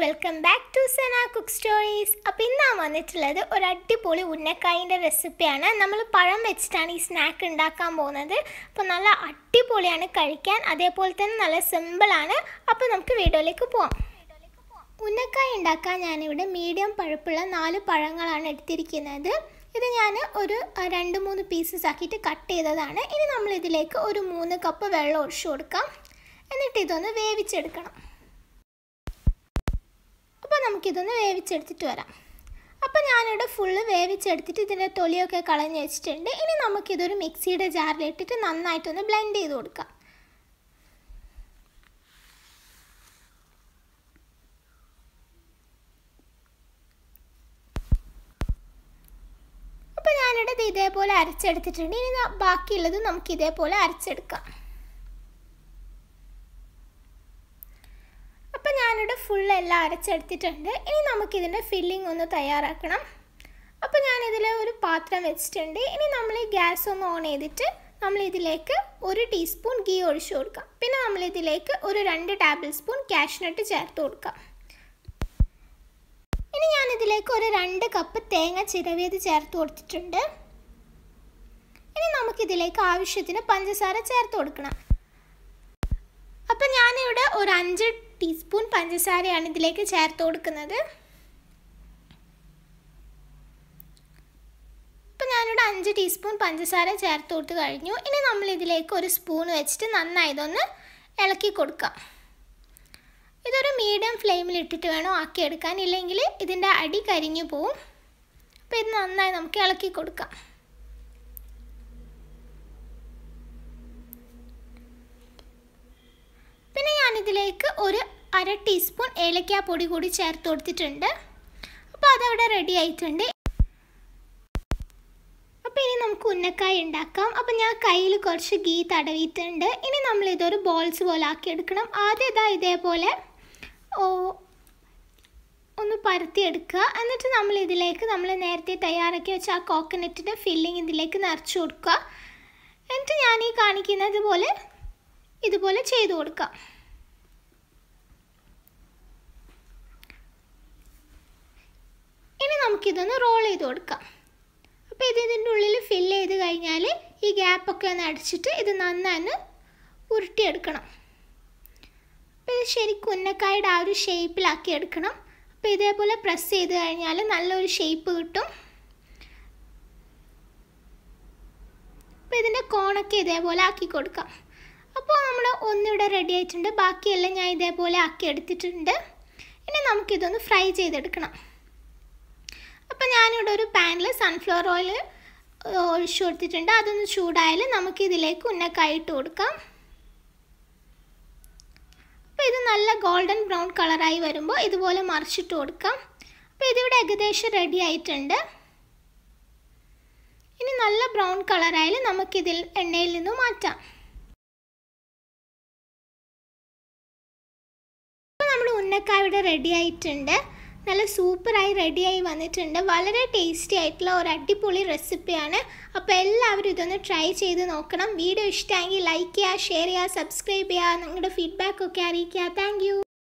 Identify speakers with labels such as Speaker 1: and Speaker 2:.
Speaker 1: welcome back to Sena cook stories അപ്പോൾ ഞാൻ വന്നിട്ടുള്ളത് ഒരു അടിപൊളി ഉന്നക്കായിൻ്റെ റെസിപ്പിയാണ് നമ്മൾ പഴം വെച്ചിട്ടാണ് ഈ സ്നാക്ക് ഉണ്ടാക്കാൻ പോകുന്നത് അപ്പോൾ നല്ല അടിപൊളിയാണ് കഴിക്കാൻ അതേപോലെ തന്നെ നല്ല സിമ്പിളാണ് അപ്പോൾ നമുക്ക് വീഡിയോയിലേക്ക് പോവാം ഉന്നക്കായ ഉണ്ടാക്കാൻ ഞാനിവിടെ മീഡിയം പഴുപ്പുള്ള നാല് പഴങ്ങളാണ് എടുത്തിരിക്കുന്നത് ഇത് ഞാൻ ഒരു രണ്ട് മൂന്ന് പീസസ് ആക്കിയിട്ട് കട്ട് ചെയ്തതാണ് ഇനി നമ്മളിതിലേക്ക് ഒരു മൂന്ന് കപ്പ് വെള്ളം ഒഴിച്ചു കൊടുക്കാം എന്നിട്ട് ഇതൊന്ന് വേവിച്ചെടുക്കണം നമുക്കിതൊന്ന് വേവിച്ചെടുത്തിട്ട് വരാം അപ്പോൾ ഞാനിവിടെ ഫുള്ള് വേവിച്ചെടുത്തിട്ട് ഇതിൻ്റെ തൊലിയൊക്കെ കളഞ്ഞ് വെച്ചിട്ടുണ്ട് ഇനി നമുക്കിതൊരു മിക്സിയുടെ ജാറിലിട്ടിട്ട് നന്നായിട്ടൊന്ന് ബ്ലെൻഡ് ചെയ്ത് കൊടുക്കാം അപ്പോൾ ഞാനിവിടെ ഇതേപോലെ അരച്ചെടുത്തിട്ടുണ്ട് ഇനി ബാക്കിയുള്ളത് നമുക്ക് ഇതേപോലെ അരച്ചെടുക്കാം അപ്പം ഞാനിവിടെ ഫുൾ എല്ലാം അരച്ചെടുത്തിട്ടുണ്ട് ഇനി നമുക്കിതിൻ്റെ ഫില്ലിംഗ് ഒന്ന് തയ്യാറാക്കണം അപ്പോൾ ഞാനിതിൽ ഒരു പാത്രം വെച്ചിട്ടുണ്ട് ഇനി നമ്മൾ ഈ ഗ്യാസ് ഒന്ന് ഓൺ ചെയ്തിട്ട് നമ്മളിതിലേക്ക് ഒരു ടീസ്പൂൺ ഗീ ഒഴിച്ചു കൊടുക്കാം പിന്നെ നമ്മളിതിലേക്ക് ഒരു രണ്ട് ടേബിൾ സ്പൂൺ കാഷ്നട്ട് ചേർത്ത് കൊടുക്കാം ഇനി ഞാനിതിലേക്ക് ഒരു രണ്ട് കപ്പ് തേങ്ങ ചിരവിയത് ചേർത്ത് കൊടുത്തിട്ടുണ്ട് ഇനി നമുക്കിതിലേക്ക് ആവശ്യത്തിന് പഞ്ചസാര ചേർത്ത് കൊടുക്കണം അപ്പം ഞാനിവിടെ ഒരു അഞ്ച് ടീസ്പൂൺ പഞ്ചസാരയാണ് ഇതിലേക്ക് ചേർത്ത് കൊടുക്കുന്നത് ഇപ്പം ഞാനിവിടെ അഞ്ച് ടീസ്പൂൺ പഞ്ചസാര ചേർത്ത് കൊടുത്ത് കഴിഞ്ഞു ഇനി നമ്മൾ ഇതിലേക്ക് ഒരു സ്പൂൺ വെച്ചിട്ട് നന്നായി ഇളക്കി കൊടുക്കാം ഇതൊരു മീഡിയം ഫ്ലെയിമിൽ ഇട്ടിട്ട് വേണം ആക്കിയെടുക്കാൻ ഇല്ലെങ്കിൽ ഇതിൻ്റെ അടി കരിഞ്ഞു പോവും അപ്പോൾ ഇത് നന്നായി നമുക്ക് ഇളക്കി കൊടുക്കാം ഇതിലേക്ക് ഒരു അര ടീസ്പൂൺ ഏലക്കാ പൊടി കൂടി ചേർത്ത് കൊടുത്തിട്ടുണ്ട് അപ്പോൾ അതവിടെ റെഡി ആയിട്ടുണ്ട് അപ്പോൾ ഇനി നമുക്ക് ഉന്നക്കായ ഉണ്ടാക്കാം അപ്പോൾ ഞാൻ കയ്യിൽ കുറച്ച് ഗീ തടവിയിട്ടുണ്ട് ഇനി നമ്മൾ ഇതൊരു ബോൾസ് പോലെ ആക്കിയെടുക്കണം ആദ്യം ഇതാ ഇതേപോലെ ഒന്ന് പരത്തിയെടുക്കുക എന്നിട്ട് നമ്മൾ ഇതിലേക്ക് നമ്മൾ നേരത്തെ തയ്യാറാക്കി വെച്ച ആ കോക്കനറ്റിൻ്റെ ഫില്ലിംഗ് ഇതിലേക്ക് നിറച്ച് കൊടുക്കുക എന്നിട്ട് ഞാൻ ഈ കാണിക്കുന്നത് പോലെ ഇതുപോലെ ചെയ്തു കൊടുക്കുക നമുക്കിതൊന്ന് റോൾ ചെയ്ത് കൊടുക്കാം അപ്പോൾ ഇത് ഇതിൻ്റെ ഉള്ളിൽ ഫില്ല് ചെയ്ത് കഴിഞ്ഞാൽ ഈ ഗ്യാപ്പൊക്കെ ഒന്ന് അടിച്ചിട്ട് ഇത് നന്നായി ഉരുട്ടിയെടുക്കണം അപ്പോൾ ഇത് ശരിക്കും ഉന്നക്കായുടെ ആ ഒരു ഷേപ്പിലാക്കി എടുക്കണം അപ്പോൾ ഇതേപോലെ പ്രസ് ചെയ്ത് കഴിഞ്ഞാൽ നല്ലൊരു ഷേപ്പ് കിട്ടും അപ്പോൾ ഇതിൻ്റെ കോണൊക്കെ ഇതേപോലെ ആക്കി കൊടുക്കാം അപ്പോൾ നമ്മൾ ഒന്നിവിടെ റെഡി ആയിട്ടുണ്ട് ബാക്കിയെല്ലാം ഞാൻ ഇതേപോലെ ആക്കി എടുത്തിട്ടുണ്ട് ഇനി നമുക്കിതൊന്ന് ഫ്രൈ ചെയ്തെടുക്കണം അപ്പോൾ ഞാനിവിടെ ഒരു പാനിൽ സൺഫ്ലവർ ഓയിൽ ഒഴിച്ചു കൊടുത്തിട്ടുണ്ട് അതൊന്ന് ചൂടായാൽ നമുക്കിതിലേക്ക് ഉന്നക്കായി ഇട്ട് കൊടുക്കാം അപ്പോൾ ഇത് നല്ല ഗോൾഡൻ ബ്രൗൺ കളറായി വരുമ്പോൾ ഇതുപോലെ മറിച്ചിട്ട് കൊടുക്കാം അപ്പോൾ ഇതിവിടെ ഏകദേശം റെഡി ആയിട്ടുണ്ട് ഇനി നല്ല ബ്രൗൺ കളറായാൽ നമുക്കിതിൽ എണ്ണയിൽ നിന്ന് മാറ്റാം നമ്മുടെ ഉന്നക്കായ ഇവിടെ റെഡി ആയിട്ടുണ്ട് നല്ല സൂപ്പറായി റെഡിയായി വന്നിട്ടുണ്ട് വളരെ ടേസ്റ്റി ആയിട്ടുള്ള ഒരു അടിപൊളി റെസിപ്പിയാണ് അപ്പോൾ എല്ലാവരും ഇതൊന്ന് ട്രൈ ചെയ്ത് നോക്കണം വീഡിയോ ഇഷ്ടമെങ്കിൽ ലൈക്ക് ചെയ്യുക ഷെയർ ചെയ്യുക സബ്സ്ക്രൈബ് ചെയ്യുക നിങ്ങളുടെ ഫീഡ്ബാക്കൊക്കെ അറിയിക്കുക താങ്ക്